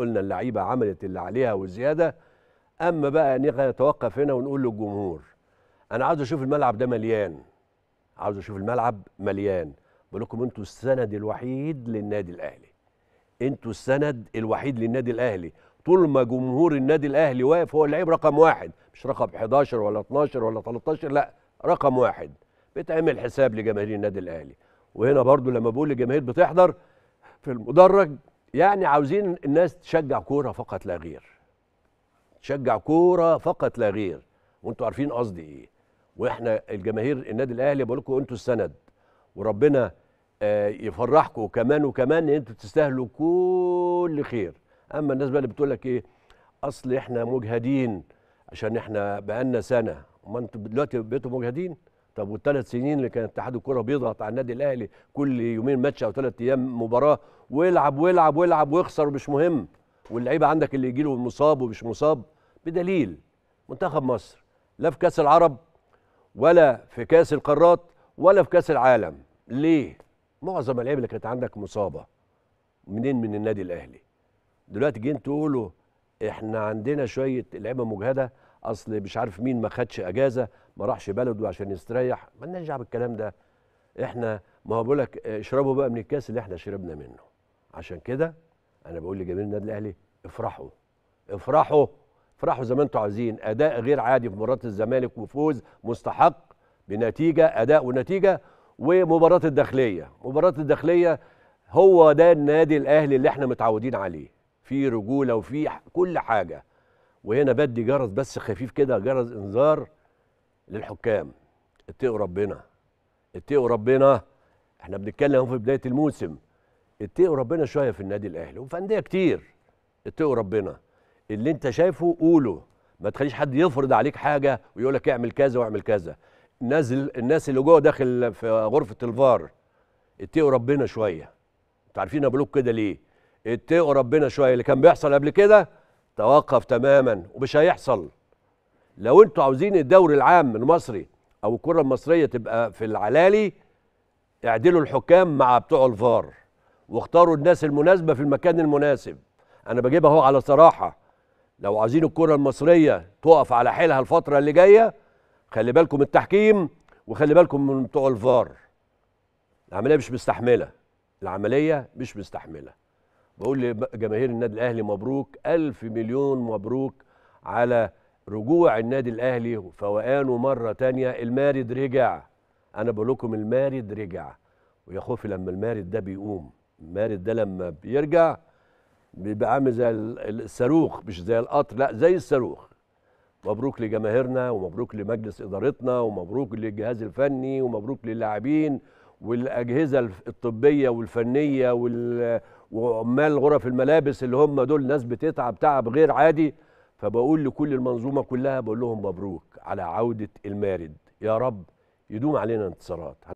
قلنا اللعيبه عملت اللي عليها وزياده اما بقى نتوقف هنا ونقول للجمهور انا عاوز اشوف الملعب ده مليان عاوز اشوف الملعب مليان بقول لكم انتوا السند الوحيد للنادي الاهلي انتوا السند الوحيد للنادي الاهلي طول ما جمهور النادي الاهلي واقف هو اللعيب رقم واحد مش رقم 11 ولا 12 ولا 13 لا رقم واحد بتعمل حساب لجماهير النادي الاهلي وهنا برضو لما بقول للجماهير بتحضر في المدرج يعني عاوزين الناس تشجع كوره فقط لا غير تشجع كوره فقط لا غير وانتوا عارفين قصدي ايه واحنا الجماهير النادي الاهلي بقول لكم انتوا السند وربنا آه، يفرحكم كمان وكمان ان انتوا تستاهلوا كل خير اما الناس بقى اللي بتقول لك ايه اصل احنا مجهدين عشان احنا بقالنا سنه ما انتوا دلوقتي بقيتوا مجهدين طب والثلاث سنين اللي كان اتحاد الكره بيضغط على النادي الاهلي كل يومين ماتش او ثلاث ايام مباراه والعب والعب والعب واخسر ومش مهم واللعيبه عندك اللي يجي له مصاب ومش مصاب بدليل منتخب مصر لا في كاس العرب ولا في كاس القارات ولا في كاس العالم ليه معظم اللعيبه اللي كانت عندك مصابه منين من النادي الاهلي دلوقتي جايين تقولوا احنا عندنا شويه لعيبه مجهده اصل مش عارف مين ما خدش اجازه ما راحش بلده عشان يستريح مالناش دعوه بالكلام ده احنا ما هو بقولك لك اشربوا بقى من الكاس اللي احنا شربنا منه عشان كده انا بقول لجماهير النادي الاهلي افرحوا افرحوا افرحوا زي ما انتم عايزين اداء غير عادي في مباراه الزمالك وفوز مستحق بنتيجه اداء ونتيجه ومباراه الداخليه مباراه الداخليه هو ده النادي الاهلي اللي احنا متعودين عليه في رجوله وفي كل حاجه وهنا بدي جرس بس خفيف كده جرس انذار للحكام اتقوا ربنا اتقوا ربنا احنا بنتكلم في بدايه الموسم اتقوا ربنا شويه في النادي الاهلي وفي انديه كتير اتقوا ربنا اللي انت شايفه قوله ما تخليش حد يفرض عليك حاجه ويقول لك اعمل كذا واعمل كذا نازل الناس اللي جوه داخل في غرفه الفار اتقوا ربنا شويه انتوا عارفين انا كده ليه اتقوا ربنا شويه اللي كان بيحصل قبل كده توقف تماما ومش هيحصل لو انتوا عاوزين الدوري العام المصري او الكره المصريه تبقى في العلالي اعدلوا الحكام مع بتوع الفار واختاروا الناس المناسبه في المكان المناسب انا بجيبها اهو على صراحه لو عايزين الكره المصريه تقف على حيلها الفتره اللي جايه خلي بالكم التحكيم وخلي بالكم من بتوع الفار العمليه مش مستحمله العمليه مش مستحمله بقول لجماهير النادي الاهلي مبروك ألف مليون مبروك على رجوع النادي الاهلي فوقانه مره تانية المارد رجع انا بقول لكم المارد رجع ويا خوفي لما المارد ده بيقوم المارد ده لما بيرجع بيبقى عامل زي الصاروخ مش زي القطر لا زي الصاروخ مبروك لجماهيرنا ومبروك لمجلس ادارتنا ومبروك للجهاز الفني ومبروك للاعبين والاجهزه الطبيه والفنيه وال وعمال غرف الملابس اللي هم دول ناس بتتعب تعب غير عادي فبقول لكل المنظومه كلها بقول لهم مبروك على عوده المارد يا رب يدوم علينا انتصارات